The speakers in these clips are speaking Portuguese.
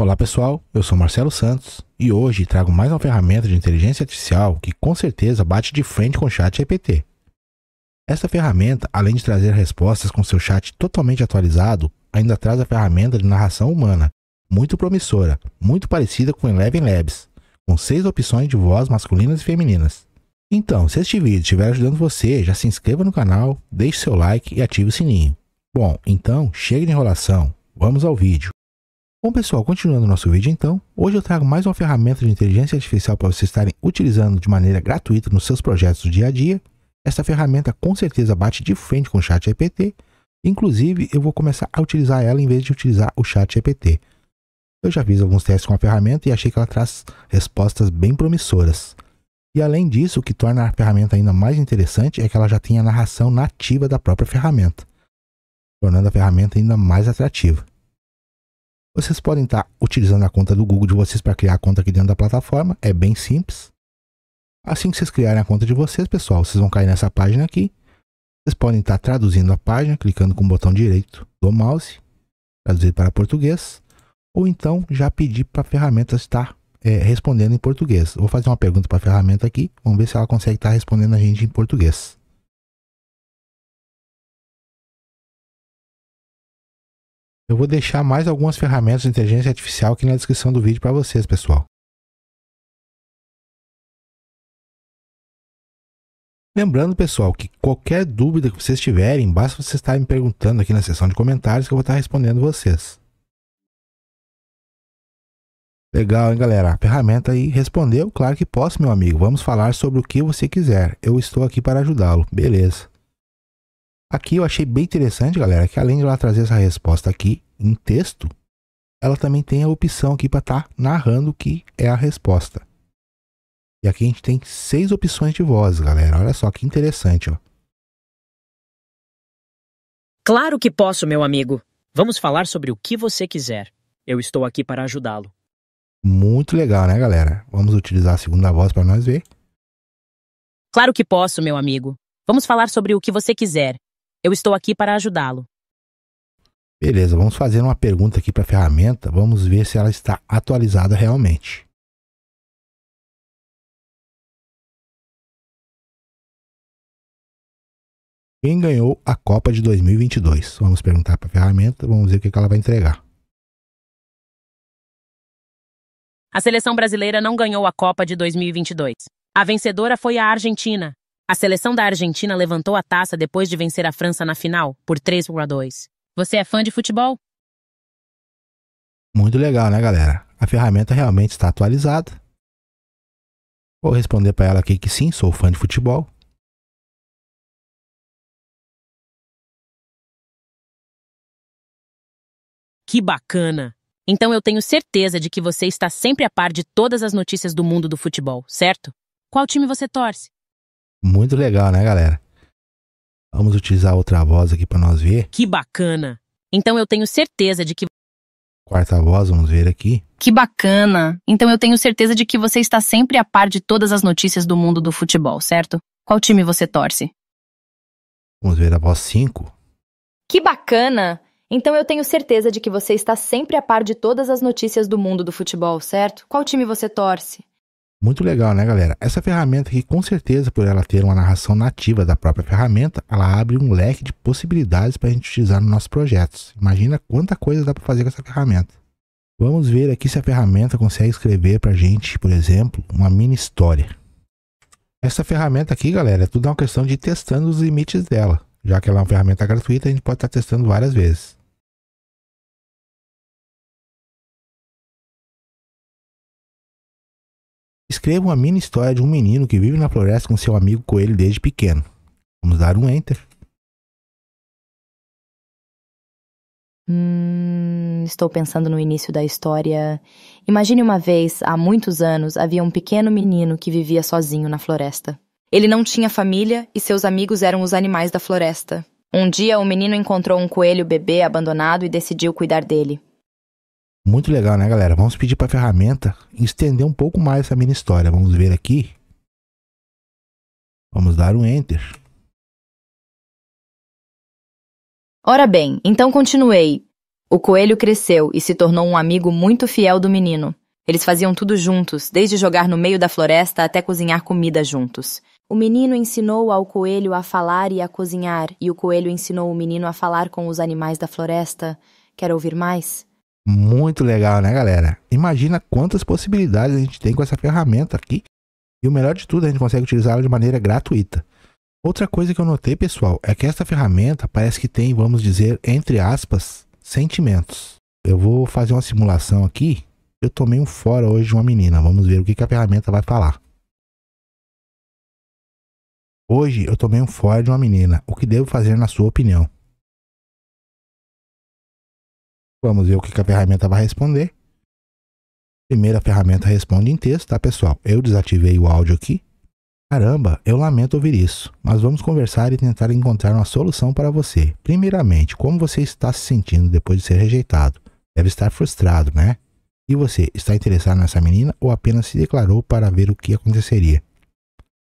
Olá pessoal, eu sou Marcelo Santos e hoje trago mais uma ferramenta de inteligência artificial que com certeza bate de frente com o chat GPT. Esta ferramenta, além de trazer respostas com seu chat totalmente atualizado, ainda traz a ferramenta de narração humana, muito promissora, muito parecida com Eleven Labs, com seis opções de voz masculinas e femininas. Então, se este vídeo estiver ajudando você, já se inscreva no canal, deixe seu like e ative o sininho. Bom, então chega de enrolação, vamos ao vídeo. Bom pessoal, continuando nosso vídeo então, hoje eu trago mais uma ferramenta de inteligência artificial para vocês estarem utilizando de maneira gratuita nos seus projetos do dia a dia. Essa ferramenta com certeza bate de frente com o chat GPT, inclusive eu vou começar a utilizar ela em vez de utilizar o chat GPT. Eu já fiz alguns testes com a ferramenta e achei que ela traz respostas bem promissoras. E além disso, o que torna a ferramenta ainda mais interessante é que ela já tem a narração nativa da própria ferramenta, tornando a ferramenta ainda mais atrativa. Vocês podem estar tá utilizando a conta do Google de vocês para criar a conta aqui dentro da plataforma, é bem simples. Assim que vocês criarem a conta de vocês, pessoal, vocês vão cair nessa página aqui. Vocês podem estar tá traduzindo a página, clicando com o botão direito do mouse, traduzir para português, ou então já pedir para a ferramenta estar é, respondendo em português. Vou fazer uma pergunta para a ferramenta aqui, vamos ver se ela consegue estar tá respondendo a gente em português. Eu vou deixar mais algumas ferramentas de inteligência artificial aqui na descrição do vídeo para vocês, pessoal. Lembrando, pessoal, que qualquer dúvida que vocês tiverem, basta vocês estarem me perguntando aqui na seção de comentários que eu vou estar respondendo vocês. Legal, hein, galera? A ferramenta aí respondeu. Claro que posso, meu amigo. Vamos falar sobre o que você quiser. Eu estou aqui para ajudá-lo. Beleza. Aqui eu achei bem interessante, galera, que além de ela trazer essa resposta aqui em texto, ela também tem a opção aqui para estar tá narrando o que é a resposta. E aqui a gente tem seis opções de voz, galera. Olha só que interessante, ó. Claro que posso, meu amigo. Vamos falar sobre o que você quiser. Eu estou aqui para ajudá-lo. Muito legal, né, galera? Vamos utilizar a segunda voz para nós ver. Claro que posso, meu amigo. Vamos falar sobre o que você quiser. Eu estou aqui para ajudá-lo. Beleza, vamos fazer uma pergunta aqui para a ferramenta. Vamos ver se ela está atualizada realmente. Quem ganhou a Copa de 2022? Vamos perguntar para a ferramenta, vamos ver o que ela vai entregar. A seleção brasileira não ganhou a Copa de 2022. A vencedora foi a Argentina, a seleção da Argentina levantou a taça depois de vencer a França na final, por 3 a 2. Você é fã de futebol? Muito legal, né, galera? A ferramenta realmente está atualizada. Vou responder para ela aqui que sim, sou fã de futebol. Que bacana! Então eu tenho certeza de que você está sempre a par de todas as notícias do mundo do futebol, certo? Qual time você torce? Muito legal, né, galera? Vamos utilizar outra voz aqui para nós ver. Que bacana! Então eu tenho certeza de que. Quarta voz, vamos ver aqui. Que bacana! Então eu tenho certeza de que você está sempre a par de todas as notícias do mundo do futebol, certo? Qual time você torce? Vamos ver a voz 5. Que bacana! Então eu tenho certeza de que você está sempre a par de todas as notícias do mundo do futebol, certo? Qual time você torce? Muito legal, né, galera? Essa ferramenta aqui, com certeza, por ela ter uma narração nativa da própria ferramenta, ela abre um leque de possibilidades para a gente utilizar nos nossos projetos. Imagina quanta coisa dá para fazer com essa ferramenta. Vamos ver aqui se a ferramenta consegue escrever para a gente, por exemplo, uma mini história. Essa ferramenta aqui, galera, é tudo uma questão de ir testando os limites dela. Já que ela é uma ferramenta gratuita, a gente pode estar testando várias vezes. Escreva uma mini história de um menino que vive na floresta com seu amigo coelho desde pequeno. Vamos dar um enter. Hum, estou pensando no início da história. Imagine uma vez, há muitos anos, havia um pequeno menino que vivia sozinho na floresta. Ele não tinha família e seus amigos eram os animais da floresta. Um dia, o menino encontrou um coelho bebê abandonado e decidiu cuidar dele. Muito legal, né, galera? Vamos pedir para a ferramenta estender um pouco mais essa mini história. Vamos ver aqui. Vamos dar um enter. Ora bem, então continuei. O coelho cresceu e se tornou um amigo muito fiel do menino. Eles faziam tudo juntos, desde jogar no meio da floresta até cozinhar comida juntos. O menino ensinou ao coelho a falar e a cozinhar, e o coelho ensinou o menino a falar com os animais da floresta. Quer ouvir mais? Muito legal, né, galera? Imagina quantas possibilidades a gente tem com essa ferramenta aqui. E o melhor de tudo, a gente consegue utilizá-la de maneira gratuita. Outra coisa que eu notei, pessoal, é que esta ferramenta parece que tem, vamos dizer, entre aspas, sentimentos. Eu vou fazer uma simulação aqui. Eu tomei um fora hoje de uma menina. Vamos ver o que, que a ferramenta vai falar. Hoje eu tomei um fora de uma menina. O que devo fazer na sua opinião? Vamos ver o que, a ferramenta vai responder. Primeira ferramenta responde em texto, tá pessoal? Eu desativei o áudio aqui. Caramba, eu lamento ouvir isso, mas vamos conversar e tentar encontrar uma solução para você. Primeiramente, como você está se sentindo depois de ser rejeitado? Deve estar frustrado, né? E você, está interessado nessa menina ou apenas se declarou para ver o que aconteceria?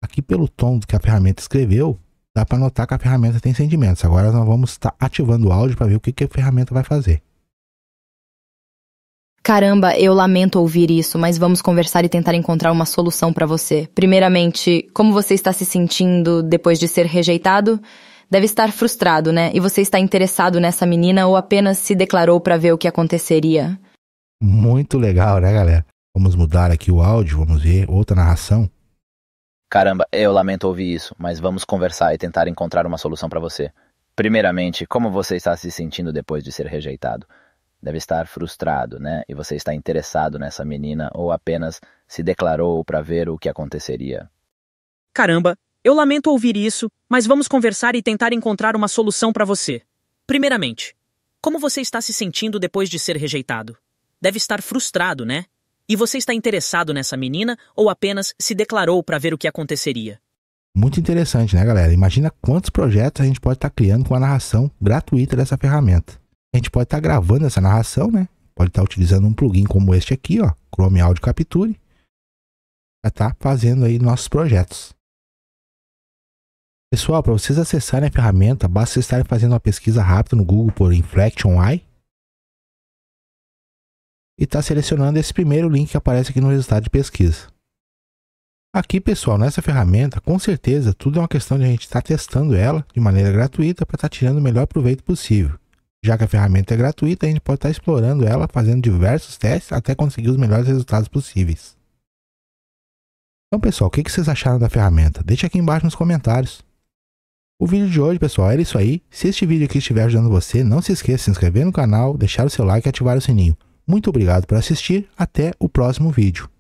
Aqui pelo tom que a ferramenta escreveu, dá para notar que a ferramenta tem sentimentos. Agora nós vamos estar tá ativando o áudio para ver o que a ferramenta vai fazer. Caramba, eu lamento ouvir isso, mas vamos conversar e tentar encontrar uma solução para você. Primeiramente, como você está se sentindo depois de ser rejeitado? Deve estar frustrado, né? E você está interessado nessa menina ou apenas se declarou para ver o que aconteceria? Muito legal, né, galera? Vamos mudar aqui o áudio, vamos ver outra narração. Caramba, eu lamento ouvir isso, mas vamos conversar e tentar encontrar uma solução para você. Primeiramente, como você está se sentindo depois de ser rejeitado? deve estar frustrado, né? E você está interessado nessa menina ou apenas se declarou para ver o que aconteceria. Caramba, eu lamento ouvir isso, mas vamos conversar e tentar encontrar uma solução para você. Primeiramente, como você está se sentindo depois de ser rejeitado? Deve estar frustrado, né? E você está interessado nessa menina ou apenas se declarou para ver o que aconteceria? Muito interessante, né, galera? Imagina quantos projetos a gente pode estar tá criando com a narração gratuita dessa ferramenta a gente pode estar tá gravando essa narração, né? Pode estar tá utilizando um plugin como este aqui, ó, Chrome Audio Capture, para estar tá fazendo aí nossos projetos. Pessoal, para vocês acessarem a ferramenta, basta vocês estarem fazendo uma pesquisa rápida no Google por Inflection Eye e está selecionando esse primeiro link que aparece aqui no resultado de pesquisa. Aqui, pessoal, nessa ferramenta, com certeza, tudo é uma questão de a gente estar tá testando ela de maneira gratuita para estar tá tirando o melhor proveito possível. Já que a ferramenta é gratuita, a gente pode estar explorando ela fazendo diversos testes até conseguir os melhores resultados possíveis. Então pessoal, o que vocês acharam da ferramenta? Deixe aqui embaixo nos comentários. O vídeo de hoje pessoal era isso aí. Se este vídeo aqui estiver ajudando você, não se esqueça de se inscrever no canal, deixar o seu like e ativar o sininho. Muito obrigado por assistir, até o próximo vídeo.